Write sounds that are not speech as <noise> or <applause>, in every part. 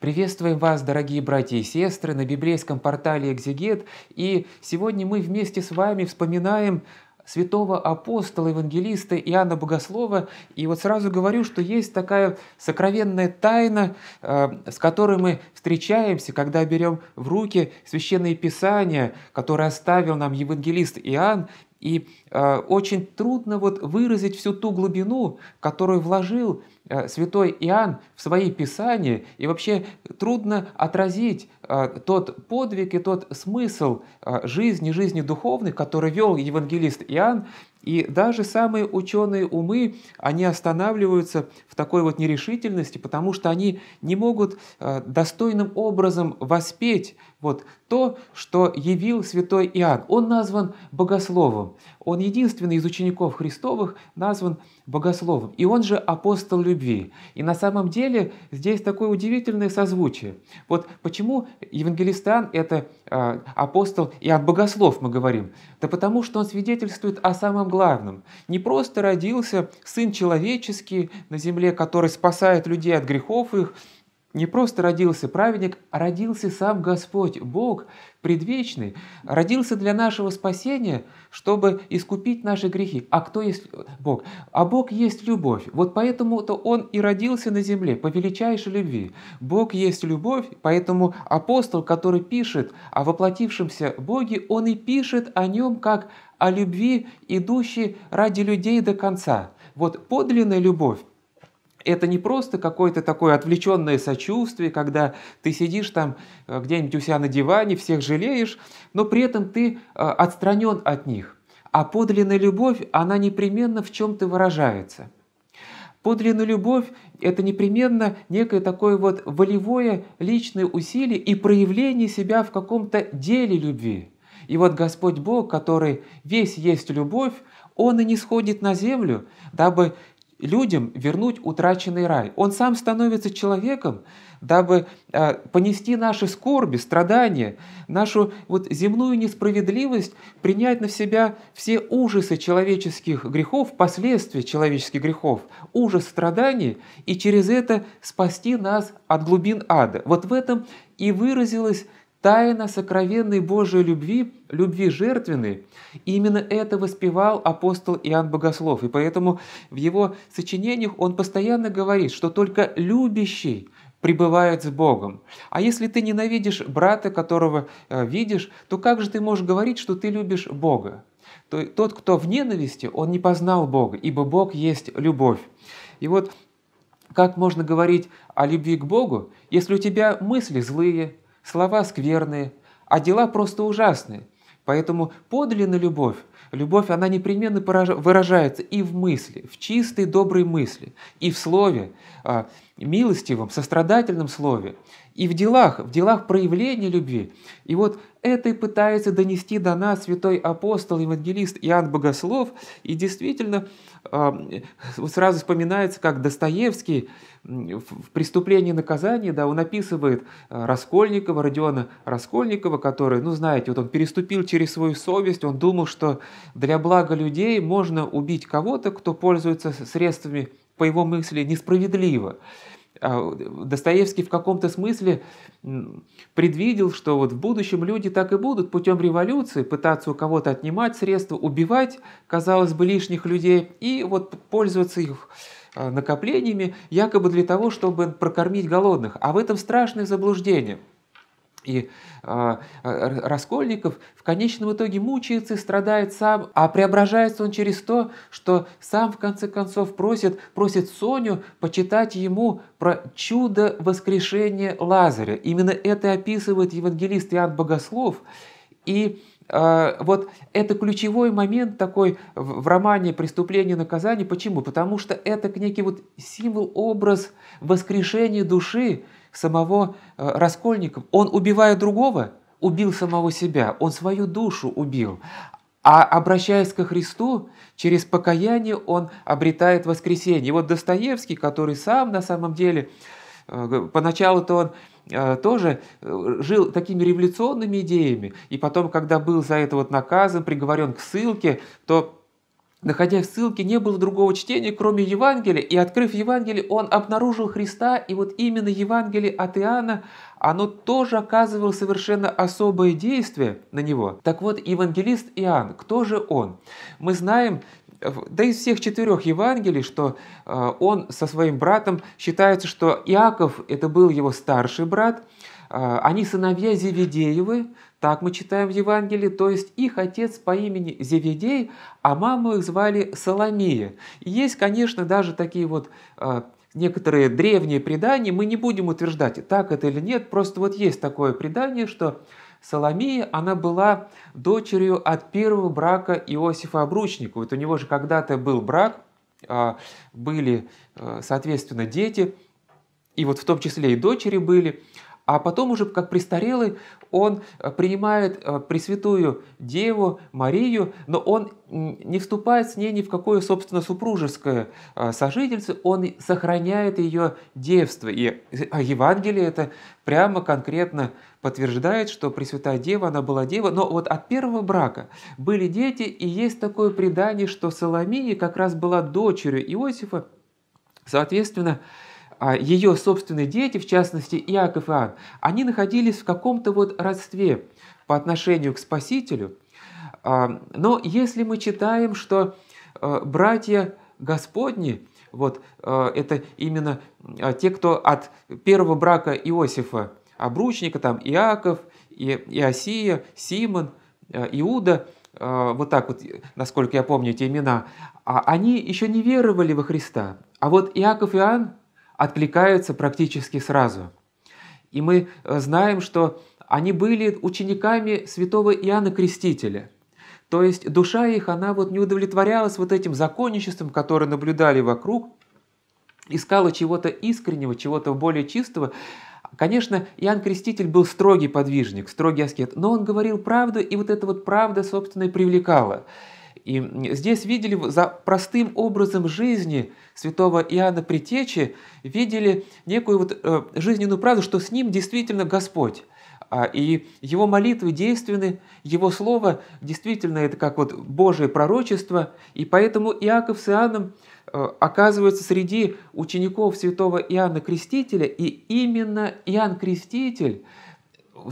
Приветствуем вас, дорогие братья и сестры, на библейском портале «Экзегет». И сегодня мы вместе с вами вспоминаем святого апостола, евангелиста Иоанна Богослова. И вот сразу говорю, что есть такая сокровенная тайна, э, с которой мы встречаемся, когда берем в руки священные писания, которые оставил нам евангелист Иоанн. И э, очень трудно вот выразить всю ту глубину, которую вложил э, святой Иоанн в свои писания, и вообще трудно отразить э, тот подвиг и тот смысл э, жизни, жизни духовной, который вел евангелист Иоанн и даже самые ученые умы, они останавливаются в такой вот нерешительности, потому что они не могут э, достойным образом воспеть вот то, что явил святой Иоанн. Он назван богословом. Он единственный из учеников Христовых назван богословом. И он же апостол любви. И на самом деле здесь такое удивительное созвучие. Вот почему Евангелист евангелистан – это э, апостол и от богослов мы говорим? Да потому что он свидетельствует о самом главном. Не просто родился сын человеческий на земле, который спасает людей от грехов их, не просто родился праведник, а родился сам Господь, Бог, предвечный, родился для нашего спасения, чтобы искупить наши грехи. А кто есть Бог? А Бог есть любовь. Вот поэтому-то Он и родился на земле по величайшей любви. Бог есть любовь, поэтому апостол, который пишет о воплотившемся Боге, он и пишет о нем как о любви, идущей ради людей до конца. Вот подлинная любовь это не просто какое-то такое отвлеченное сочувствие, когда ты сидишь там э, где-нибудь у себя на диване, всех жалеешь, но при этом ты э, отстранен от них. А подлинная любовь, она непременно в чем-то выражается. Подлинная любовь – это непременно некое такое вот волевое личное усилие и проявление себя в каком-то деле любви. И вот Господь Бог, который весь есть любовь, Он и не сходит на землю, дабы людям вернуть утраченный рай. Он сам становится человеком, дабы э, понести наши скорби, страдания, нашу вот земную несправедливость, принять на себя все ужасы человеческих грехов, последствия человеческих грехов, ужас страданий, и через это спасти нас от глубин ада. Вот в этом и выразилась Тайна сокровенной Божьей любви, любви жертвенной, именно это воспевал апостол Иоанн Богослов. И поэтому в его сочинениях он постоянно говорит, что только любящий пребывает с Богом. А если ты ненавидишь брата, которого э, видишь, то как же ты можешь говорить, что ты любишь Бога? тот, кто в ненависти, он не познал Бога, ибо Бог есть любовь. И вот как можно говорить о любви к Богу, если у тебя мысли злые, Слова скверные, а дела просто ужасные. Поэтому подлинная любовь, любовь, она непременно выражается и в мысли, в чистой доброй мысли, и в слове, а, милостивом, сострадательном слове, и в делах, в делах проявления любви. И вот это и пытается донести до нас святой апостол, евангелист Иоанн Богослов. И действительно, сразу вспоминается, как Достоевский в «Преступлении и наказании» да, он описывает э, Раскольникова, Родиона Раскольникова, который, ну знаете, вот он переступил через свою совесть, он думал, что для блага людей можно убить кого-то, кто пользуется средствами, по его мысли, несправедливо. А, Достоевский в каком-то смысле предвидел, что вот в будущем люди так и будут путем революции пытаться у кого-то отнимать средства, убивать, казалось бы, лишних людей и вот пользоваться их а, накоплениями якобы для того, чтобы прокормить голодных. А в этом страшное заблуждение – и э, Раскольников в конечном итоге мучается и страдает сам, а преображается он через то, что сам в конце концов просит, просит Соню почитать ему про чудо воскрешения Лазаря. Именно это описывает евангелист Иоанн Богослов. И а, вот это ключевой момент такой в романе «Преступление и наказание». Почему? Потому что это некий вот символ, образ воскрешения души, самого э, Раскольникова, он, убивая другого, убил самого себя, он свою душу убил. А обращаясь ко Христу, через покаяние он обретает воскресение. И вот Достоевский, который сам на самом деле, э, поначалу-то он э, тоже жил такими революционными идеями, и потом, когда был за это вот наказан, приговорен к ссылке, то Находясь в ссылке, не было другого чтения, кроме Евангелия, и открыв Евангелие, он обнаружил Христа, и вот именно Евангелие от Иоанна, оно тоже оказывало совершенно особое действие на него. Так вот, евангелист Иоанн, кто же он? Мы знаем, э, да из всех четырех Евангелий, что э, он со своим братом считается, что Иаков – это был его старший брат, э, они сыновья Зеведеевы, так мы читаем в Евангелии, то есть их отец по имени Зеведей, а маму их звали Соломия. И есть, конечно, даже такие вот э, некоторые древние предания, мы не будем утверждать, так это или нет, просто вот есть такое предание, что Соломия, она была дочерью от первого брака Иосифа Обручника. Вот у него же когда-то был брак, а, были, э, соответственно, дети, и вот в том числе и дочери были – а потом уже как престарелый он э, принимает э, Пресвятую Деву Марию, но он не вступает с ней ни в какое, собственно, супружеское э, сожительство, он сохраняет ее девство. И а Евангелие это прямо конкретно подтверждает, что Пресвятая Дева, она была дева, но вот от первого брака были дети, и есть такое предание, что Соломия как раз была дочерью Иосифа, соответственно, а, ее собственные дети, в частности Иаков и Иоанн, они находились в каком-то вот родстве по отношению к Спасителю. А, но если мы читаем, что э, братья Господни, вот э, это именно э, те, кто от первого брака Иосифа, обручника, там Иаков, Иосия, Симон, Иуда, вот так вот, насколько я помню эти имена, а они еще не веровали во Христа. А вот Иаков и Иоанн откликаются практически сразу. И мы э, знаем, что они были учениками святого Иоанна Крестителя. То есть душа их, она вот не удовлетворялась вот этим законничеством, которое наблюдали вокруг, искала чего-то искреннего, чего-то более чистого. Конечно, Иоанн Креститель был строгий подвижник, строгий аскет, но он говорил правду, и вот эта вот правда, собственно, и привлекала. И здесь видели за простым образом жизни святого Иоанна Притечи, видели некую вот э, жизненную правду, что с ним действительно Господь. А, и его молитвы действенны, его слово действительно это как вот Божие пророчество, и поэтому Иаков с Иоанном э, оказываются среди учеников святого Иоанна Крестителя, и именно Иоанн Креститель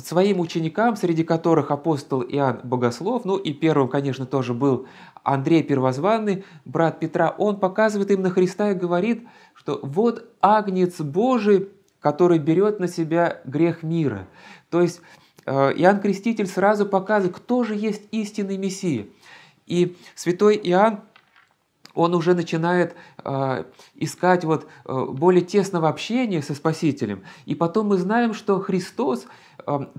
своим ученикам, среди которых апостол Иоанн Богослов, ну и первым, конечно, тоже был Андрей Первозванный, брат Петра, он показывает им на Христа и говорит, что вот Агнец Божий, который берет на себя грех мира. То есть э, Иоанн Креститель сразу показывает, кто же есть истинный Мессия. И святой Иоанн он уже начинает э, искать вот, э, более тесного общения со Спасителем. И потом мы знаем, что Христос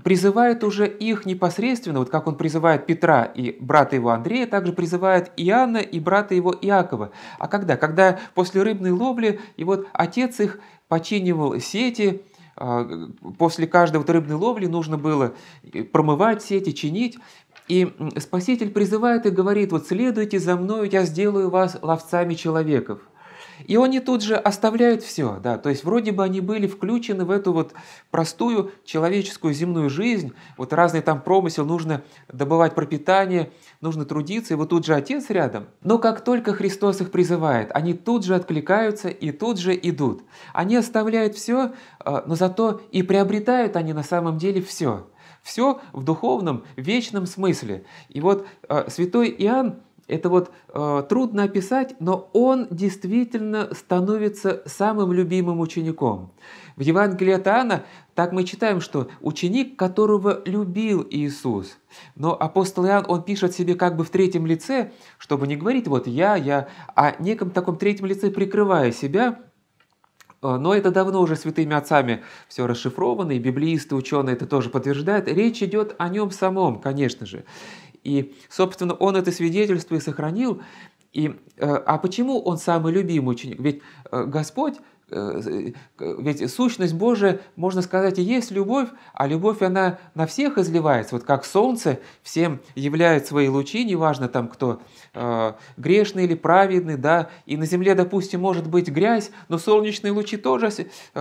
призывает уже их непосредственно, вот как он призывает Петра и брата его Андрея, также призывает Иоанна и брата его Иакова. А когда? Когда после рыбной ловли, и вот отец их починивал сети, а, после каждой вот рыбной ловли нужно было промывать сети, чинить. И Спаситель призывает и говорит, вот следуйте за мною, я сделаю вас ловцами человеков. И они тут же оставляют все, да, то есть вроде бы они были включены в эту вот простую человеческую земную жизнь, вот разный там промысел, нужно добывать пропитание, нужно трудиться, и вот тут же Отец рядом. Но как только Христос их призывает, они тут же откликаются и тут же идут. Они оставляют все, а, но зато и приобретают они на самом деле все. Все в духовном, вечном смысле. И вот а, святой Иоанн это вот э, трудно описать, но он действительно становится самым любимым учеником. В Евангелии от Иоанна так мы читаем, что ученик, которого любил Иисус. Но апостол Иоанн, он пишет себе как бы в третьем лице, чтобы не говорить вот «я», «я», а неком таком третьем лице прикрывая себя – Э, но это давно уже святыми отцами все расшифровано, и библиисты ученые это тоже подтверждают. Речь идет о нем самом, конечно же. И, собственно, он это свидетельство и сохранил. И, э, а почему он самый любимый ученик? Ведь э, Господь Э, э, ведь сущность Божия, можно сказать, и есть любовь, а любовь, она на всех изливается. Вот как солнце всем являет свои лучи, неважно там кто, э, грешный или праведный, да, и на земле, допустим, может быть грязь, но солнечные лучи тоже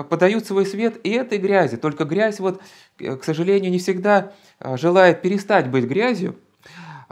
подают свой свет и этой грязи. Только грязь, вот, к сожалению, не всегда желает перестать быть грязью,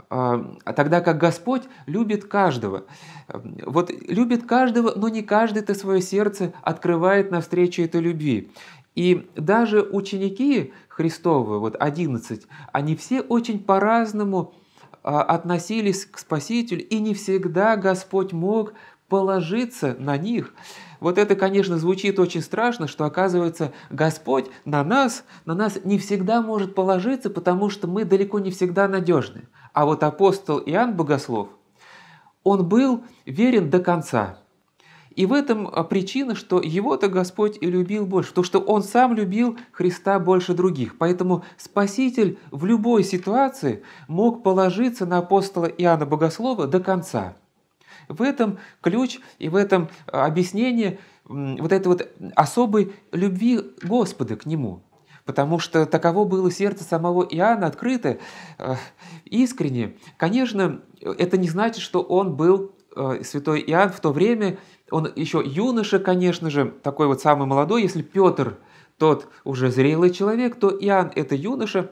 а, тогда как Господь любит каждого. Вот любит каждого, но не каждый-то свое сердце открывает навстречу этой любви. И даже ученики Христовы, вот 11, они все очень по-разному а, относились к Спасителю, и не всегда Господь мог положиться на них. Вот это, конечно, звучит очень страшно, что оказывается Господь на нас, на нас не всегда может положиться, потому что мы далеко не всегда надежны. А вот апостол Иоанн Богослов, он был верен до конца. И в этом а, причина, что его-то Господь и любил больше, то что он сам любил Христа больше других. Поэтому Спаситель в любой ситуации мог положиться на апостола Иоанна Богослова до конца. В этом ключ и в этом а, объяснение вот этой вот особой любви Господа к нему – потому что таково было сердце самого Иоанна, открыто, э, искренне. Конечно, это не значит, что он был э, святой Иоанн в то время, он еще юноша, конечно же, такой вот самый молодой, если Петр тот уже зрелый человек, то Иоанн это юноша,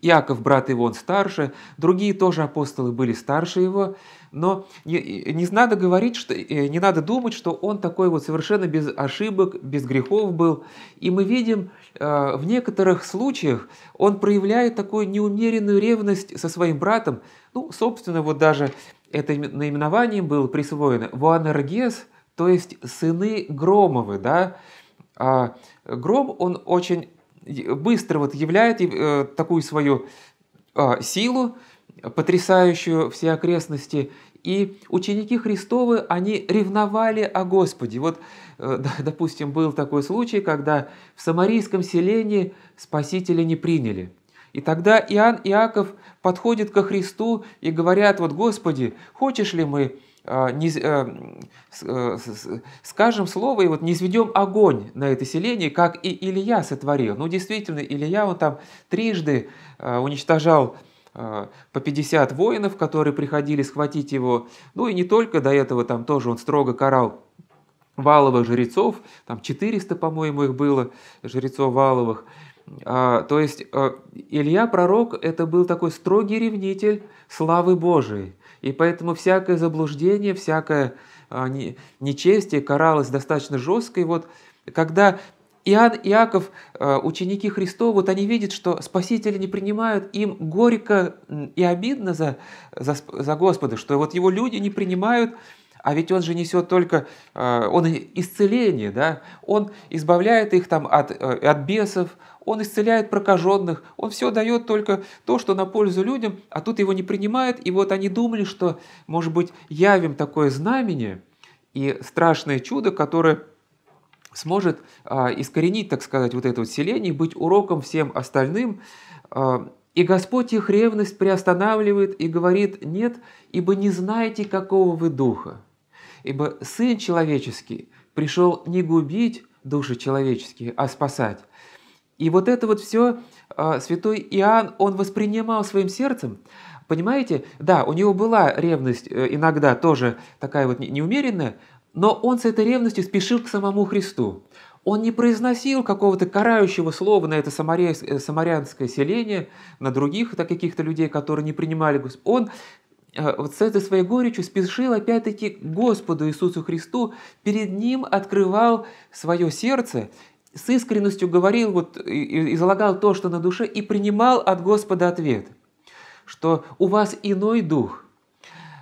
Иаков, брат его, он старше, другие тоже апостолы были старше его, но не, не надо говорить, что, не надо думать, что он такой вот совершенно без ошибок, без грехов был. И мы видим, э, в некоторых случаях он проявляет такую неумеренную ревность со своим братом. Ну, собственно, вот даже это наименование было присвоено «Вуанергес», то есть «сыны Громовы». Да? А Гром, он очень быстро вот являет э, такую свою а, силу, потрясающую все окрестности. И ученики Христовы, они ревновали о Господе. Вот, э, <laughs> допустим, был такой случай, когда в самарийском селении Спасителя не приняли. И тогда Иоанн Иаков подходят ко Христу и говорят, вот, Господи, хочешь ли мы а, э, э, скажем слово и вот не сведем огонь на это селение, как и Илья сотворил. Ну, действительно, Илья, он там трижды а, уничтожал а, по 50 воинов, которые приходили схватить его. Ну и не только, до этого там тоже он строго карал валовых жрецов, там 400, по-моему, их было, жрецов валовых. А, то есть э, Илья пророк это был такой строгий ревнитель славы Божией. И поэтому всякое заблуждение, всякое а, нечестие каралось достаточно жестко. И вот когда Иоанн, Иаков, э, ученики Христова, вот они видят, что Спасители не принимают, им горько и обидно за, за, за Господа, что вот его люди не принимают, а ведь он же несет только, э, он исцеление, да? он избавляет их там от, э, от бесов, он исцеляет прокаженных, он все дает только то, что на пользу людям, а тут его не принимают, и вот они думали, что, может быть, явим такое знамение и страшное чудо, которое сможет а, искоренить, так сказать, вот это вот селение, быть уроком всем остальным. А, и Господь их ревность приостанавливает и говорит, нет, ибо не знаете, какого вы духа. Ибо Сын Человеческий пришел не губить души человеческие, а спасать. И вот это вот все а, святой Иоанн, он воспринимал своим сердцем, Понимаете? Да, у него была ревность э, иногда тоже такая вот неумеренная, но он с этой ревностью спешил к самому Христу. Он не произносил какого-то карающего слова на это э, самарянское селение, на других каких-то людей, которые не принимали Господа. Он э, вот с этой своей горечью спешил опять-таки к Господу Иисусу Христу, перед Ним открывал свое сердце, с искренностью говорил, вот, излагал то, что на душе, и принимал от Господа ответ, что у вас иной дух.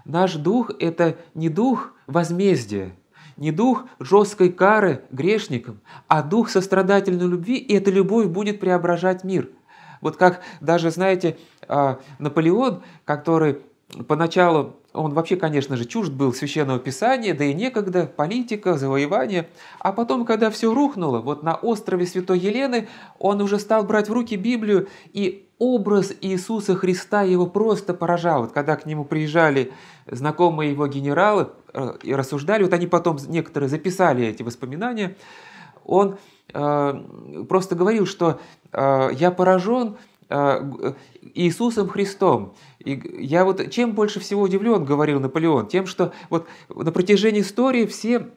Наш дух – это не дух возмездия, не дух жесткой кары грешникам, а дух сострадательной любви, и эта любовь будет преображать мир. Вот как даже, знаете, а, Наполеон, который поначалу он вообще, конечно же, чужд был священного писания, да и некогда, политика, завоевания. А потом, когда все рухнуло, вот на острове Святой Елены, он уже стал брать в руки Библию, и образ Иисуса Христа его просто поражал. Вот когда к нему приезжали знакомые его генералы э, и рассуждали, вот они потом некоторые записали эти воспоминания, он э, просто говорил, что э, «я поражен а, э, Иисусом Христом. И я вот чем больше всего удивлен, говорил Наполеон, тем, что вот на протяжении истории все,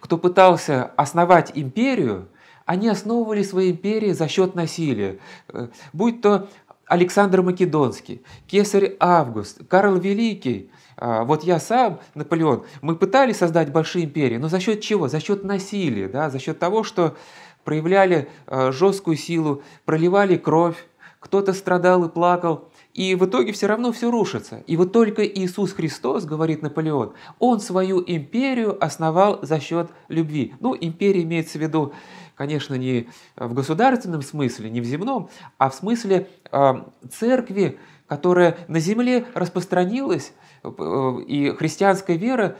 кто пытался основать империю, они основывали свои империи за счет насилия. Э, будь то Александр Македонский, Кесарь Август, Карл Великий, а, вот я сам, Наполеон, мы пытались создать большие империи, но за счет чего? За счет насилия, да? за счет того, что проявляли а, жесткую силу, проливали кровь, кто-то страдал и плакал, и в итоге все равно все рушится. И вот только Иисус Христос, говорит Наполеон, он свою империю основал за счет любви. Ну, империя имеется в виду конечно, не в государственном смысле, не в земном, а в смысле эм, церкви, которая на земле распространилась, э, и христианская вера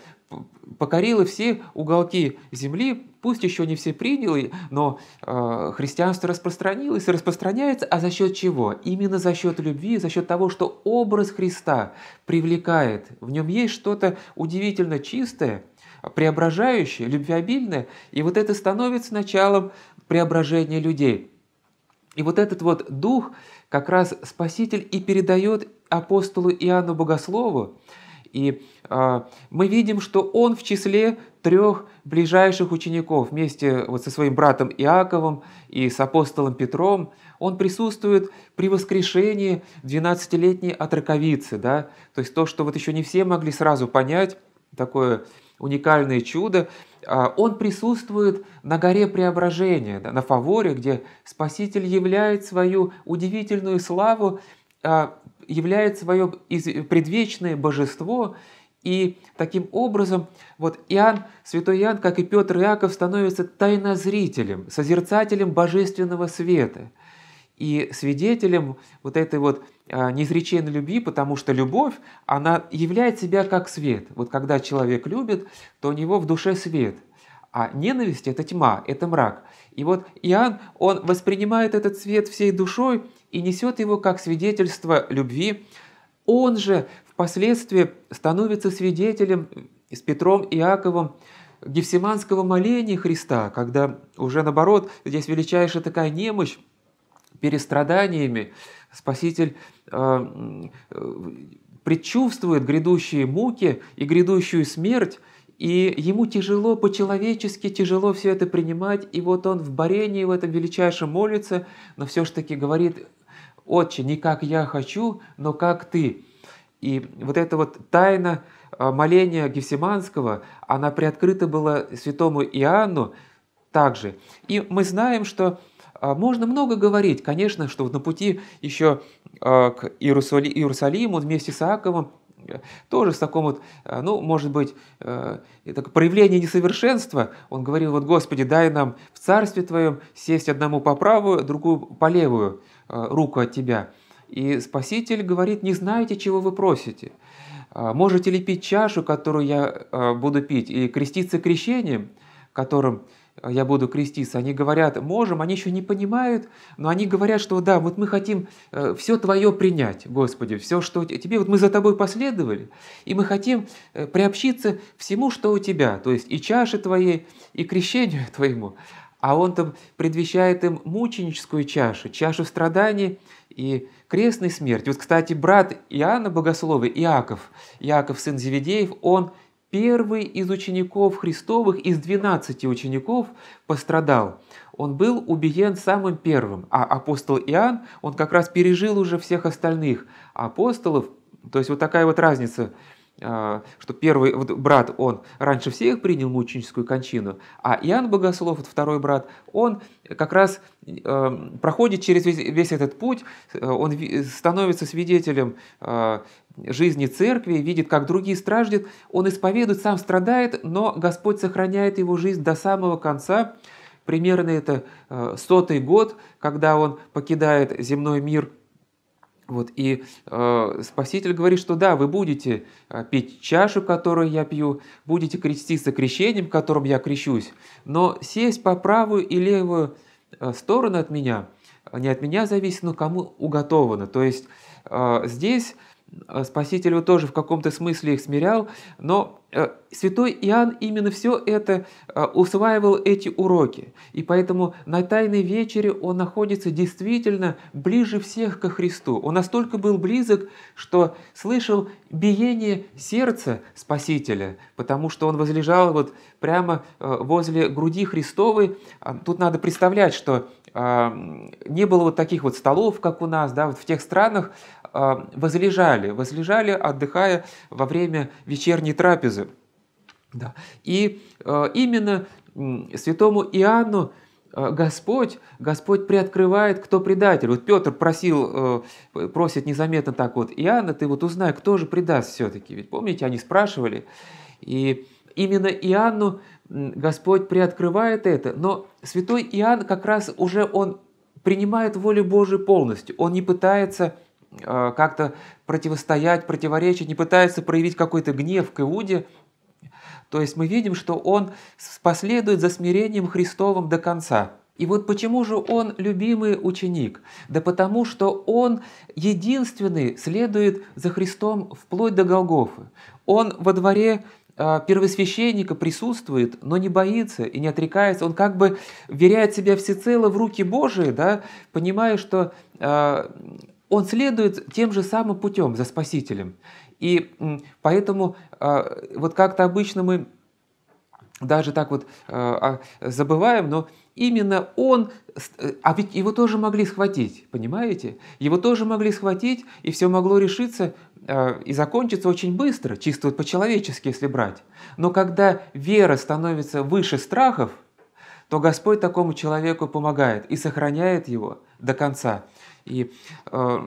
покорила все уголки земли, пусть еще не все приняли, но э, христианство распространилось и распространяется. А за счет чего? Именно за счет любви, за счет того, что образ Христа привлекает. В нем есть что-то удивительно чистое, преображающее, любвеобильное, и вот это становится началом преображения людей. И вот этот вот дух как раз Спаситель и передает апостолу Иоанну Богослову, и э, мы видим, что он в числе трех ближайших учеников вместе вот со своим братом Иаковом и с апостолом Петром. Он присутствует при воскрешении 12-летней отраковицы. Да? То есть то, что вот еще не все могли сразу понять, такое уникальное чудо, а, он присутствует на горе Преображения, на Фаворе, где Спаситель являет свою удивительную славу, а, являет свое предвечное божество, и таким образом вот Иоанн, святой Иоанн, как и Петр и Иаков, становится тайнозрителем, созерцателем божественного света и свидетелем вот этой вот а, неизреченной любви, потому что любовь, она являет себя как свет. Вот когда человек любит, то у него в душе свет. А ненависть – это тьма, это мрак. И вот Иоанн, он воспринимает этот свет всей душой и несет его как свидетельство любви. Он же впоследствии становится свидетелем с Петром и Иаковом гефсиманского моления Христа, когда уже наоборот, здесь величайшая такая немощь перестраданиями. страданиями, Спаситель а, э, предчувствует грядущие муки и грядущую смерть, и ему тяжело по-человечески, тяжело все это принимать, и вот он в борении в этом величайшем молится, но все же таки говорит, «Отче, не как я хочу, но как ты». И вот эта вот тайна а, моления Гефсиманского, она приоткрыта была святому Иоанну также. И мы знаем, что а, можно много говорить, конечно, что на пути еще а, к Иерусали Иерусалиму вместе с Иаковом э, тоже с таком вот, э, ну, может быть, э, проявление несовершенства. Он говорил, вот, Господи, дай нам в Царстве Твоем сесть одному по правую, другую по левую э, руку от Тебя. И Спаситель говорит, не знаете, чего вы просите. А, можете ли пить чашу, которую я буду пить, и креститься крещением, которым а, я буду креститься, они говорят, можем, они еще не понимают, но они говорят, что да, вот мы хотим э, все Твое принять, Господи, все, что Тебе, вот мы за Тобой последовали, и мы хотим э, приобщиться всему, что у Тебя, то есть и чаше Твоей, и крещению <laughs> Твоему. А Он там предвещает им мученическую чашу, чашу страданий и крестной смерти. Вот, кстати, брат Иоанна Богослова, Иаков, Иаков, сын Зеведеев, он – первый из учеников Христовых, из 12 учеников, пострадал. Он был убиен самым первым, а апостол Иоанн, он как раз пережил уже всех остальных апостолов, то есть вот такая вот разница а, что первый брат, он раньше всех принял мученическую кончину, а Иоанн Богослов, вот второй брат, он как раз э, проходит через весь, весь этот путь, э, он становится свидетелем э, жизни церкви, видит, как другие страждет, он исповедует, сам страдает, но Господь сохраняет его жизнь до самого конца. Примерно это сотый год, когда он покидает земной мир – вот, и э, Спаситель говорит, что да, вы будете э, пить чашу, которую я пью, будете креститься крещением, которым я крещусь, но сесть по правую и левую э, сторону от меня, э, не от меня зависит, но кому уготовано. То есть э, здесь Э, Спаситель его тоже в каком-то смысле их смирял, но э, святой Иоанн именно все это э, усваивал эти уроки. И поэтому на Тайной вечере он находится действительно ближе всех ко Христу. Он настолько был близок, что слышал биение сердца Спасителя, потому что он возлежал вот прямо возле груди Христовой. А тут надо представлять, что а, не было вот таких вот столов, как у нас, да, вот в тех странах а, возлежали, возлежали, отдыхая во время вечерней трапезы. Да. И а, именно святому Иоанну Господь, Господь приоткрывает, кто предатель. Вот Петр просил, просит незаметно так вот, Иоанна, ты вот узнай, кто же предаст все-таки. Ведь помните, они спрашивали, и именно Иоанну Господь приоткрывает это, но святой Иоанн как раз уже он принимает волю Божию полностью, он не пытается э, как-то противостоять, противоречить, не пытается проявить какой-то гнев к Иуде. То есть мы видим, что он последует за смирением Христовым до конца. И вот почему же он любимый ученик? Да потому что он единственный следует за Христом вплоть до Голгофы. Он во дворе а, первосвященника присутствует, но не боится и не отрекается. Он как бы веряет себя всецело в руки Божии, да, понимая, что а, он следует тем же самым путем за Спасителем. И поэтому а, вот как-то обычно мы даже так вот э, а, забываем, но именно он, э, а ведь его тоже могли схватить, понимаете? Его тоже могли схватить, и все могло решиться э, и закончиться очень быстро, чисто вот по-человечески, если брать. Но когда вера становится выше страхов, то Господь такому человеку помогает и сохраняет его до конца. И э,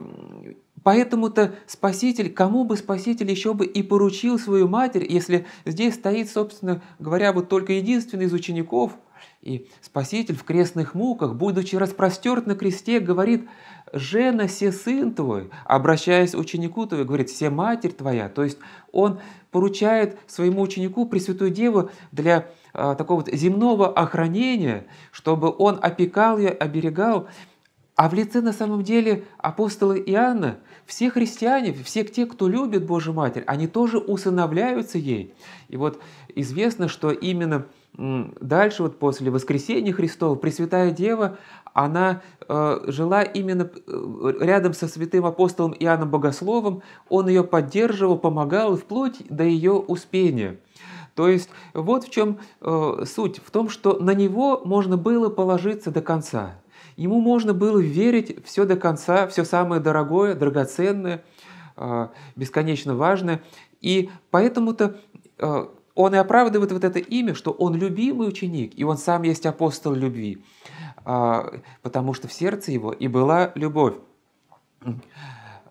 поэтому-то Спаситель, кому бы Спаситель еще бы и поручил свою матерь, если здесь стоит, собственно говоря, вот только единственный из учеников, и Спаситель в крестных муках, будучи распростерт на кресте, говорит «Жена се сын твой», обращаясь ученику твой, говорит все матерь твоя». То есть он поручает своему ученику Пресвятую Деву для а, такого вот земного охранения, чтобы он опекал ее, оберегал. А в лице на самом деле апостола Иоанна, все христиане, все те, кто любит Божью Матерь, они тоже усыновляются ей. И вот известно, что именно Дальше вот после воскресения Христова Пресвятая Дева, она э, жила именно э, рядом со святым апостолом Иоанном Богословом, он ее поддерживал, помогал вплоть до ее успения. То есть вот в чем э, суть, в том, что на него можно было положиться до конца. Ему можно было верить все до конца, все самое дорогое, драгоценное, э, бесконечно важное. И поэтому-то э, он и оправдывает вот это имя, что он любимый ученик, и он сам есть апостол любви, а, потому что в сердце его и была любовь.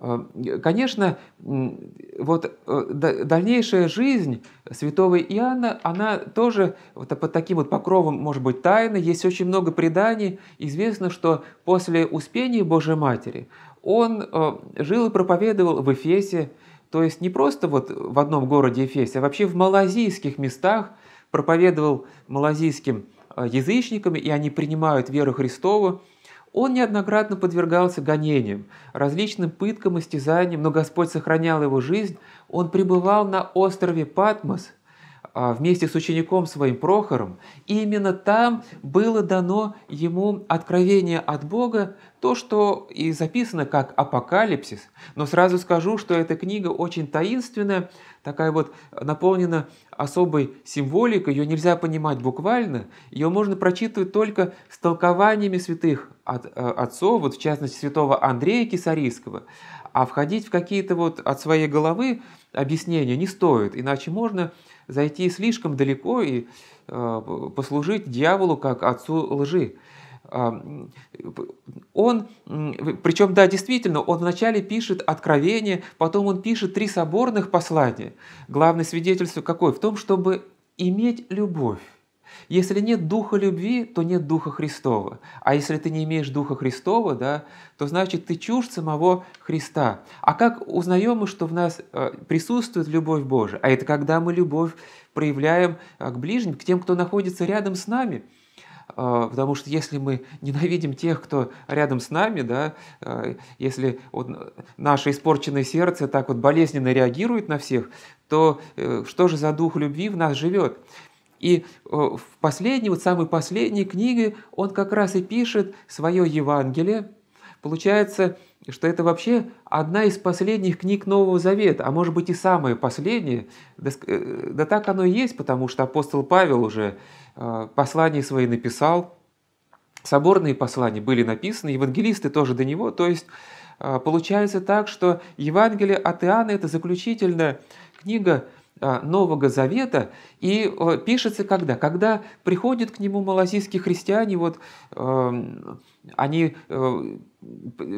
А, конечно, вот э, дальнейшая жизнь святого Иоанна, она тоже вот под таким вот покровом, может быть, тайны. Есть очень много преданий. Известно, что после Успения Божьей Матери он э, жил и проповедовал в Эфесе, то есть не просто вот в одном городе Эфесе, а вообще в малазийских местах проповедовал малазийским э, язычникам, и они принимают веру Христову, он неоднократно подвергался гонениям, различным пыткам и стязаниям, но Господь сохранял его жизнь. Он пребывал на острове Патмос, а, вместе с учеником своим Прохором, и именно там было дано ему откровение от Бога, то, что и записано как апокалипсис. Но сразу скажу, что эта книга очень таинственная, такая вот наполнена особой символикой, ее нельзя понимать буквально, ее можно прочитывать только с толкованиями святых от э, отцов, вот в частности святого Андрея Кисарийского – а входить в какие-то вот от своей головы объяснения не стоит, иначе можно зайти слишком далеко и э, послужить дьяволу как отцу лжи. А, он, причем, да, действительно, он вначале пишет откровение, потом он пишет три соборных послания. Главное свидетельство какое? В том, чтобы иметь любовь. Если нет духа любви, то нет духа Христова. А если ты не имеешь духа Христова, да, то значит ты чушь самого Христа. А как узнаем мы, что в нас э, присутствует любовь Божия? А это когда мы любовь проявляем э, к ближним, к тем, кто находится рядом с нами. Э, потому что если мы ненавидим тех, кто рядом с нами, да, если вот наше испорченное сердце так вот болезненно реагирует на всех, то что же за дух любви в нас живет? И э, в последней, вот самой последней книге он как раз и пишет свое Евангелие. Получается, что это вообще одна из последних книг Нового Завета, а может быть и самая последняя. Да, э, да так оно и есть, потому что апостол Павел уже э, послания свои написал, соборные послания были написаны, евангелисты тоже до него. То есть получается так, что Евангелие от Иоанна – это заключительная книга а, Нового Завета и э, пишется когда? Когда приходят к нему малазийские христиане, вот эм, они э,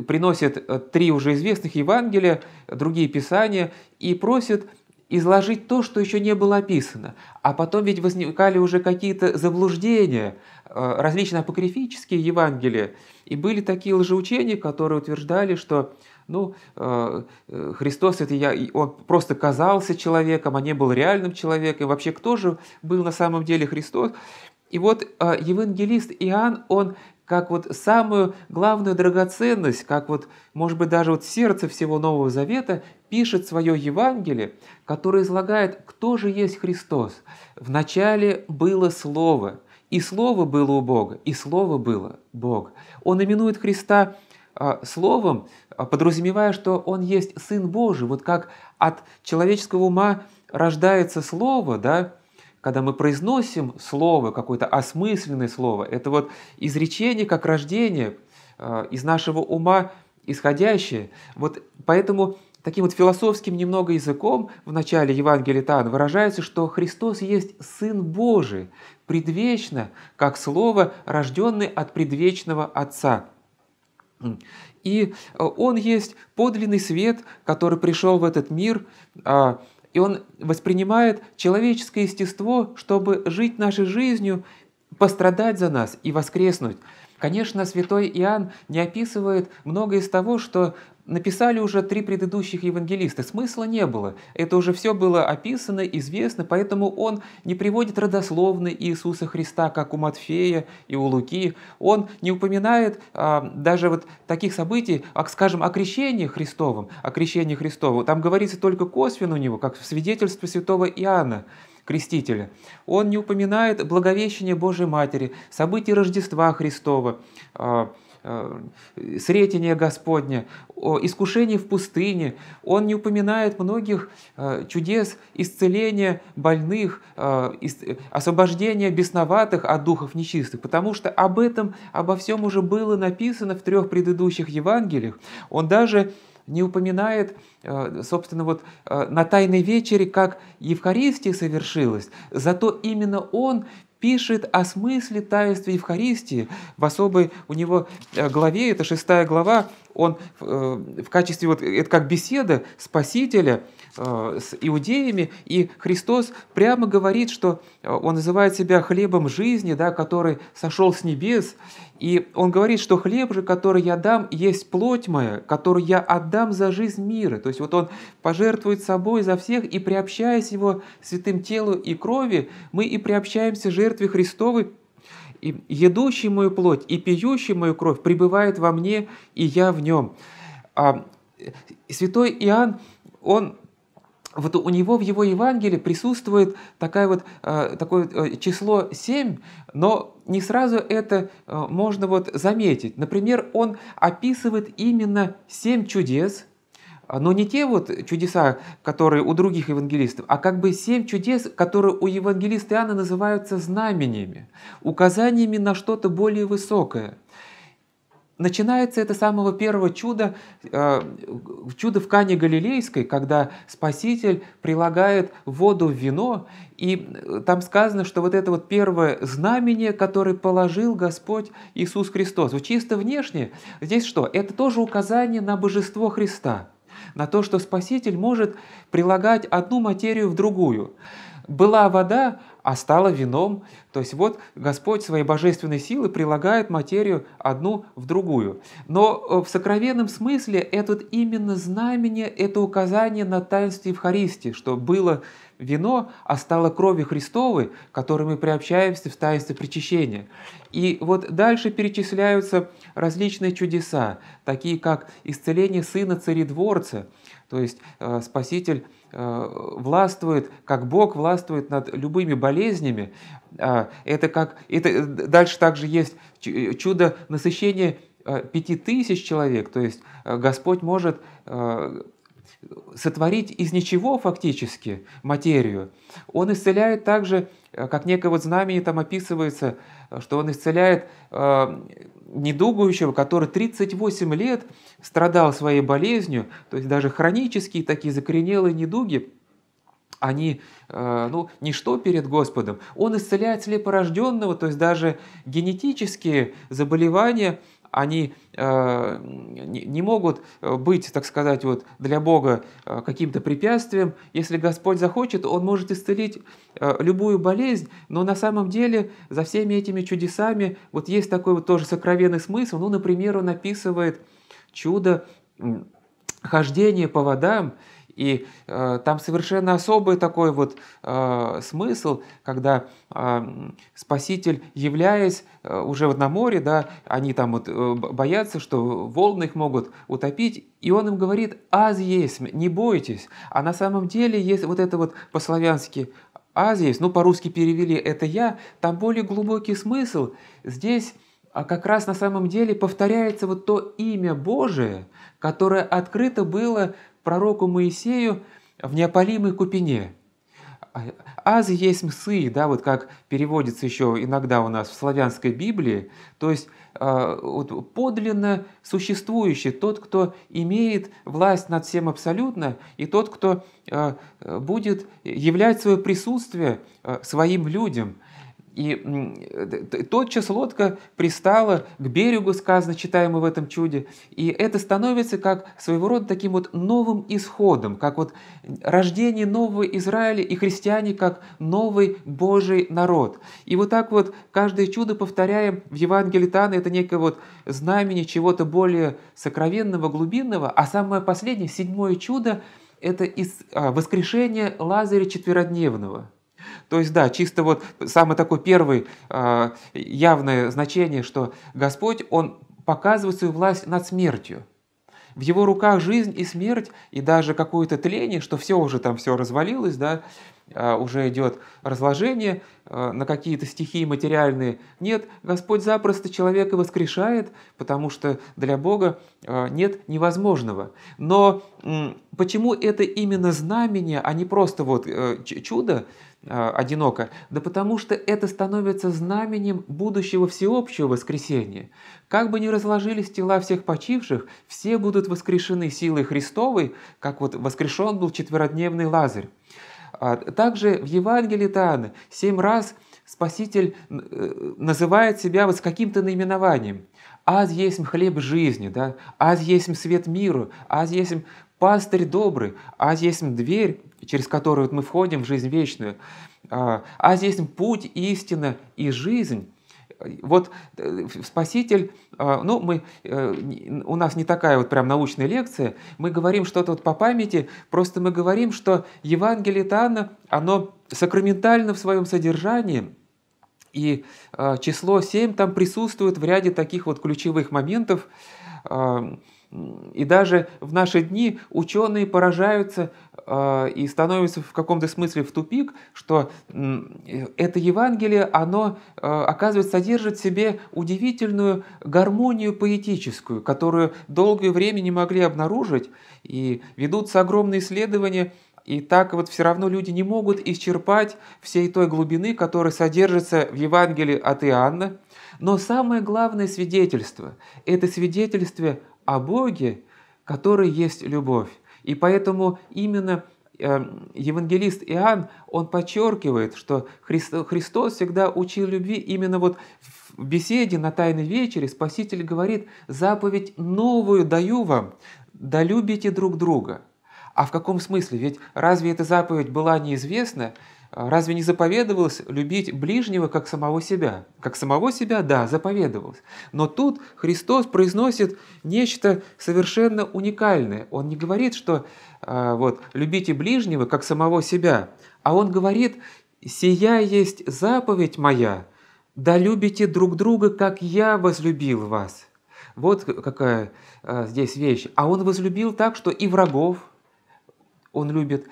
приносят э, три уже известных Евангелия, другие Писания и просят изложить то, что еще не было описано. А потом ведь возникали уже какие-то заблуждения, различные апокрифические Евангелия. И были такие лжеучения, которые утверждали, что ну, э, э, Христос, это я, он просто казался человеком, а не был реальным человеком. И вообще, кто же был на самом деле Христос? И вот э, евангелист Иоанн, он как вот самую главную драгоценность, как вот, может быть, даже вот сердце всего Нового Завета пишет свое Евангелие, которое излагает, кто же есть Христос. Вначале было Слово, и Слово было у Бога, и Слово было Бог. Он именует Христа Словом, а подразумевая, что он есть Сын Божий, вот как от человеческого ума рождается слово, да, когда мы произносим слово, какое-то осмысленное слово, это вот изречение как рождение э, из нашего ума исходящее. Вот поэтому таким вот философским немного языком в начале Евангелия Тан выражается, что Христос есть Сын Божий, предвечно, как Слово, рожденный от предвечного Отца и э, он есть подлинный свет, который пришел в этот мир, а, и он воспринимает человеческое естество, чтобы жить нашей жизнью, пострадать за нас и воскреснуть. Конечно, святой Иоанн не описывает многое из того, что написали уже три предыдущих евангелиста. Смысла не было. Это уже все было описано, известно, поэтому он не приводит родословный Иисуса Христа, как у Матфея и у Луки. Он не упоминает а, даже вот таких событий, как, скажем, о крещении Христовом. О крещении Христовом. Там говорится только косвенно у него, как в свидетельстве святого Иоанна. Крестителя. Он не упоминает благовещение Божьей Матери, события Рождества Христова, а, Э, сретение Господне, о искушении в пустыне. Он не упоминает многих э, чудес исцеления больных, э, освобождения бесноватых от духов нечистых, потому что об этом, обо всем уже было написано в трех предыдущих Евангелиях. Он даже не упоминает, собственно, вот на Тайной вечере, как Евхаристия совершилась. Зато именно он пишет о смысле таинства Евхаристии в особой у него э, главе, это шестая глава, он э, в качестве, вот э, это как беседа Спасителя э, с иудеями, и Христос прямо говорит, что он называет себя хлебом жизни, да, который сошел с небес, и он говорит, что хлеб же, который я дам, есть плоть моя, которую я отдам за жизнь мира. То есть вот он пожертвует собой за всех, и приобщаясь его святым телу и крови, мы и приобщаемся жертве Христовой, и едущий мою плоть и пьющий мою кровь пребывает во мне, и я в нем». А, э, святой Иоанн, он вот у него в его Евангелии присутствует такая вот, э, такое э, число 7, но не сразу это можно вот заметить. Например, он описывает именно 7 чудес, но не те вот чудеса, которые у других евангелистов, а как бы семь чудес, которые у евангелиста Иоанна называются знамениями, указаниями на что-то более высокое. Начинается это самого первого чуда, э, чудо в Кане Галилейской, когда Спаситель прилагает воду в вино, и э, там сказано, что вот это вот первое знамение, которое положил Господь Иисус Христос. Вот чисто внешне здесь что? Это тоже указание на божество Христа – на то, что Спаситель может прилагать одну материю в другую. Была вода, а стала вином. То есть вот Господь своей божественной силы прилагает материю одну в другую. Но э, в сокровенном смысле это именно знамение, это указание на таинство Евхаристии, что было вино, а стало кровью Христовой, которой мы приобщаемся в таинстве причащения. И вот дальше перечисляются различные чудеса, такие как исцеление сына царедворца, то есть э, Спаситель э, властвует, как Бог властвует над любыми болезнями. А, это как, это, э, дальше также есть э, чудо насыщения пяти тысяч человек, то есть Господь может сотворить из ничего фактически материю. Он исцеляет также, э, как некое вот знамение там описывается, э, что он исцеляет э, недугующего, который 38 лет страдал своей болезнью, то есть даже хронические такие закоренелые недуги, они, э, ну, ничто перед Господом. Он исцеляет слепорожденного, то есть даже генетические заболевания – они э, не могут э, быть, так сказать, вот для Бога э, каким-то препятствием. Если Господь захочет, Он может исцелить любую болезнь, но на самом деле за всеми этими чудесами вот есть такой вот тоже сокровенный смысл. Ну, например, он описывает чудо хождения по водам, и э, там совершенно особый такой вот э, смысл, когда э, Спаситель, являясь э, уже вот на море, да, они там вот э, боятся, что волны их могут утопить, и он им говорит, аз есть, не бойтесь. А на самом деле есть вот это вот по-славянски Аз есть, ну по-русски перевели это я, там более глубокий смысл. Здесь а как раз на самом деле повторяется вот то имя Божие, которое открыто было пророку Моисею в неопалимой купине. «Аз есть мсы», да, вот как переводится еще иногда у нас в славянской Библии, то есть э, вот, подлинно существующий, тот, кто имеет власть над всем абсолютно, и тот, кто э, будет являть свое присутствие э, своим людям – и э, тотчас лодка пристала к берегу, сказано, читаемо в этом чуде. И это становится как своего рода таким вот новым исходом, как вот рождение нового Израиля и христиане как новый Божий народ. И вот так вот каждое чудо повторяем в Евангелии Тана, это некое вот знамение чего-то более сокровенного, глубинного, а самое последнее, седьмое чудо, это а, воскрешение Лазаря четверодневного. То есть, да, чисто вот самый такой первый а, явное значение, что Господь, Он показывает свою власть над смертью. В его руках жизнь и смерть, и даже какое-то тление, что все уже там все развалилось, да, а, уже идет разложение а, на какие-то стихии материальные. Нет, Господь запросто человека воскрешает, потому что для Бога а, нет невозможного. Но почему это именно знамение, а не просто вот э, чудо одиноко? Да потому что это становится знаменем будущего всеобщего воскресения. Как бы ни разложились тела всех почивших, все будут воскрешены силой Христовой, как вот воскрешен был четверодневный Лазарь. А также в Евангелии Тана семь раз Спаситель э, называет себя вот с каким-то наименованием. «Аз есть хлеб жизни», да? «Аз есть свет миру», «Аз есть пастырь добрый», «Аз есть дверь, через которую мы входим в жизнь вечную», а, «Аз есть путь, истина и жизнь» вот э, Спаситель, а, ну, мы, э, у нас не такая вот прям научная лекция, мы говорим что-то вот по памяти, просто мы говорим, что Евангелие Таана, оно сакраментально в своем содержании, и а, число 7 там присутствует в ряде таких вот ключевых моментов, а, и даже в наши дни ученые поражаются а, и становится в каком-то смысле в тупик, что это Евангелие, оно, а, оказывается, содержит в себе удивительную гармонию поэтическую, которую долгое время не могли обнаружить, и ведутся огромные исследования, и так вот все равно люди не могут исчерпать всей той глубины, которая содержится в Евангелии от Иоанна. Но самое главное свидетельство – это свидетельство о Боге, который есть любовь. И поэтому именно эм, евангелист Иоанн, он подчеркивает, что Христос всегда учил любви именно вот в беседе на Тайной вечере Спаситель говорит, заповедь новую даю вам, да любите друг друга. А в каком смысле? Ведь разве эта заповедь была неизвестна? А разве не заповедовалось любить ближнего как самого себя? Как самого себя, да, заповедовалось. Но тут Христос произносит нечто совершенно уникальное. Он не говорит, что а, вот, любите ближнего как самого себя, а он говорит, сия есть заповедь моя, да любите друг друга, как я возлюбил вас. Вот какая а, здесь вещь. А он возлюбил так, что и врагов он любит,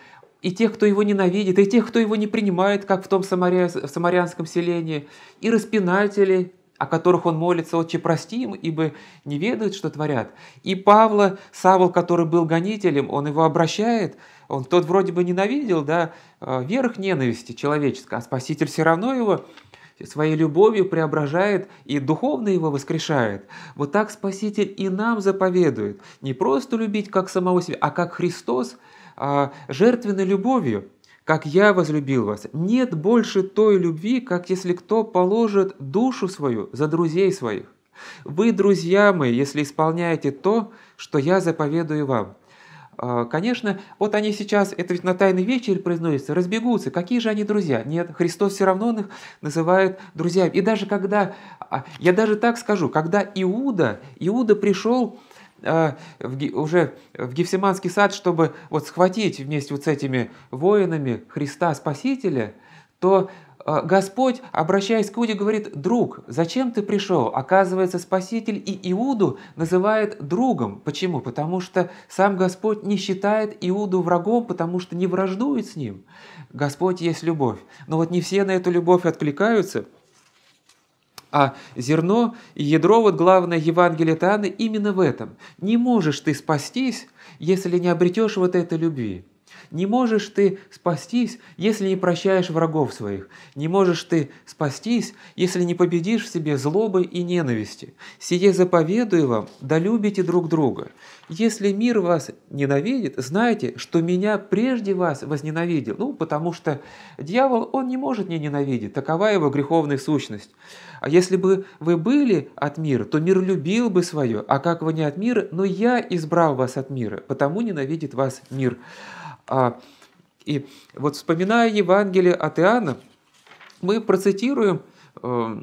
и тех, кто его ненавидит, и тех, кто его не принимает, как в том самаря... в самарянском селении, и распинателей, о которых он молится, «Отче, прости им, ибо не ведают, что творят». И Павла, Савл, который был гонителем, он его обращает, он тот вроде бы ненавидел, да, э, верх ненависти человеческой, а Спаситель все равно его своей любовью преображает и духовно его воскрешает. Вот так Спаситель и нам заповедует не просто любить как самого себя, а как Христос – а жертвенной любовью, как я возлюбил вас. Нет больше той любви, как если кто положит душу свою за друзей своих. Вы, друзья мои, если исполняете то, что я заповедую вам. А, конечно, вот они сейчас, это ведь на Тайный вечер произносится, разбегутся. Какие же они друзья? Нет, Христос все равно их называет друзьями. И даже когда, а, я даже так скажу, когда Иуда, Иуда пришел а, в, уже в Гефсиманский сад, чтобы вот схватить вместе вот с этими воинами Христа Спасителя, то а, Господь, обращаясь к Иуде, говорит, «Друг, зачем ты пришел?» Оказывается, Спаситель и Иуду называет другом. Почему? Потому что сам Господь не считает Иуду врагом, потому что не враждует с ним. Господь есть любовь. Но вот не все на эту любовь откликаются – а зерно и ядро, вот главное Евангелие Таны именно в этом. Не можешь ты спастись, если не обретешь вот этой любви. Не можешь ты спастись, если не прощаешь врагов своих. Не можешь ты спастись, если не победишь в себе злобы и ненависти. Сие заповедую вам, да любите друг друга. Если мир вас ненавидит, знайте, что меня прежде вас возненавидел. Ну, потому что дьявол, он не может не ненавидеть, такова его греховная сущность. А если бы вы были от мира, то мир любил бы свое, а как вы не от мира, но я избрал вас от мира, потому ненавидит вас мир. А, и вот вспоминая Евангелие от Иоанна, мы процитируем э,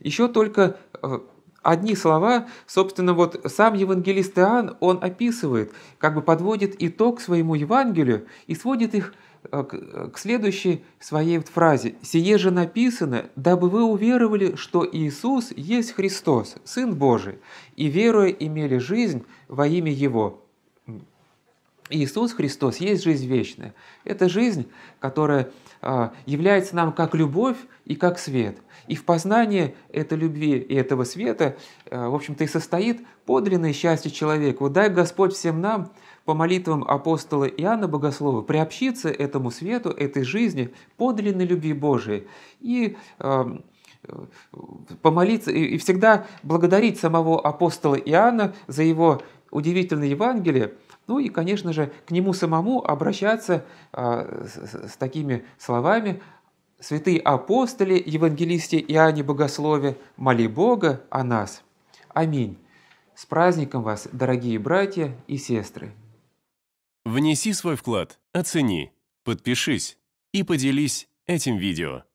еще только э, одни слова, собственно, вот сам евангелист Иоанн, он описывает, как бы подводит итог своему Евангелию и сводит их э, к следующей своей фразе. «Сие же написано, дабы вы уверовали, что Иисус есть Христос, Сын Божий, и веруя имели жизнь во имя Его». Иисус Христос есть жизнь вечная. Это жизнь, которая а, является нам как любовь и как свет. И в познании этой любви и этого света, а, в общем-то, и состоит подлинное счастье человека. Вот дай Господь всем нам по молитвам апостола Иоанна Богослова приобщиться этому свету, этой жизни, подлинной любви Божией. И а, помолиться и всегда благодарить самого апостола Иоанна за его удивительное Евангелие – ну и, конечно же, к нему самому обращаться э, с, с такими словами «Святые апостоли, евангелисты Иоанне Богослове, моли Бога о нас». Аминь. С праздником вас, дорогие братья и сестры! Внеси свой вклад, оцени, подпишись и поделись этим видео.